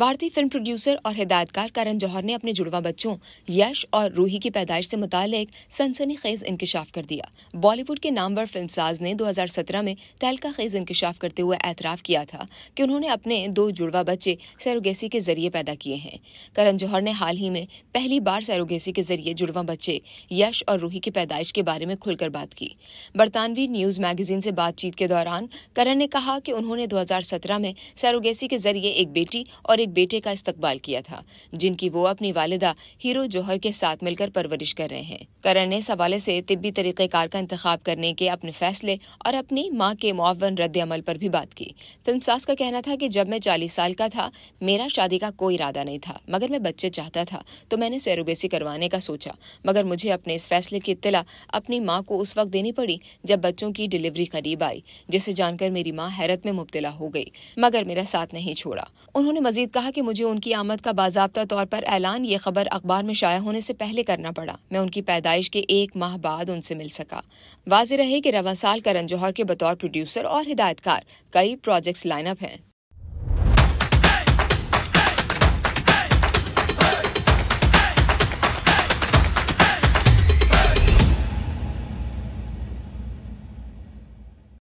भारतीय film producer और हिदायतकार करण जौहर ने अपने जुड़वा बच्चों यश और रूही की पैदाइश से मुतक सनसनी खेज इंकशाफ कर दिया बॉलीवुड के नामवर साज ने 2017 में तहलका खेज इंकशाफ करते हुए एतराफ़ किया था कि उन्होंने अपने दो जुड़वा बच्चे सैरोगेसी के जरिए पैदा किए हैं करण जौहर ने हाल ही में पहली बार सैरोगेसी के जरिए जुड़वा बच्चे यश और रूही की पैदाइश के बारे में खुलकर बात की बरतानवी न्यूज़ मैगजीन से बातचीत के दौरान करण ने कहा कि उन्होंने दो में सैरोगेसी के जरिए एक बेटी और एक बेटे का इस्तकबाल किया था जिनकी वो अपनी वालिदा हीरो जौहर के साथ मिलकर परवरिश कर रहे हैं करण ने इस हवाले से तिब्बी तरीक़ेकार का इंतखब करने के अपने फैसले और अपनी माँ के मुआवन रद्द अमल पर भी बात की सास का कहना था कि जब मैं चालीस साल का था मेरा शादी का कोई इरादा नहीं था मगर मैं बच्चे चाहता था तो मैंने सैरोगेसी करवाने का सोचा मगर मुझे अपने इस फैसले की इतला अपनी माँ को उस वक्त देनी पड़ी जब बच्चों की डिलीवरी करीब आई जिसे जानकर मेरी माँ हैरत में मुबतला हो गई मगर मेरा साथ नहीं छोड़ा उन्होंने मजीद कहा कि मुझे उनकी आमद का बाबा तौर पर ऐलान ये खबर अखबार में शाया होने से पहले करना पड़ा मैं उनकी पैदाइश के एक माह बाद उनसे मिल सका वाज रहे कि रवा साल करण जौहर के बतौर प्रोड्यूसर और हिदायतकार कई प्रोजेक्ट्स लाइनअप हैं